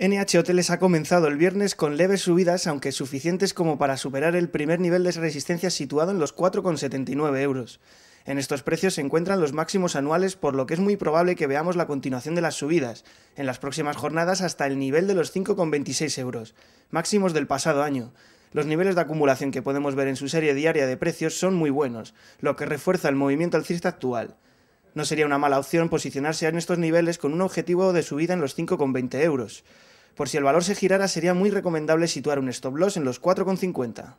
NH Hoteles ha comenzado el viernes con leves subidas, aunque suficientes como para superar el primer nivel de resistencia situado en los 4,79 euros. En estos precios se encuentran los máximos anuales, por lo que es muy probable que veamos la continuación de las subidas, en las próximas jornadas hasta el nivel de los 5,26 euros, máximos del pasado año. Los niveles de acumulación que podemos ver en su serie diaria de precios son muy buenos, lo que refuerza el movimiento alcista actual. No sería una mala opción posicionarse en estos niveles con un objetivo de subida en los 5,20 euros. Por si el valor se girara sería muy recomendable situar un stop loss en los 4,50.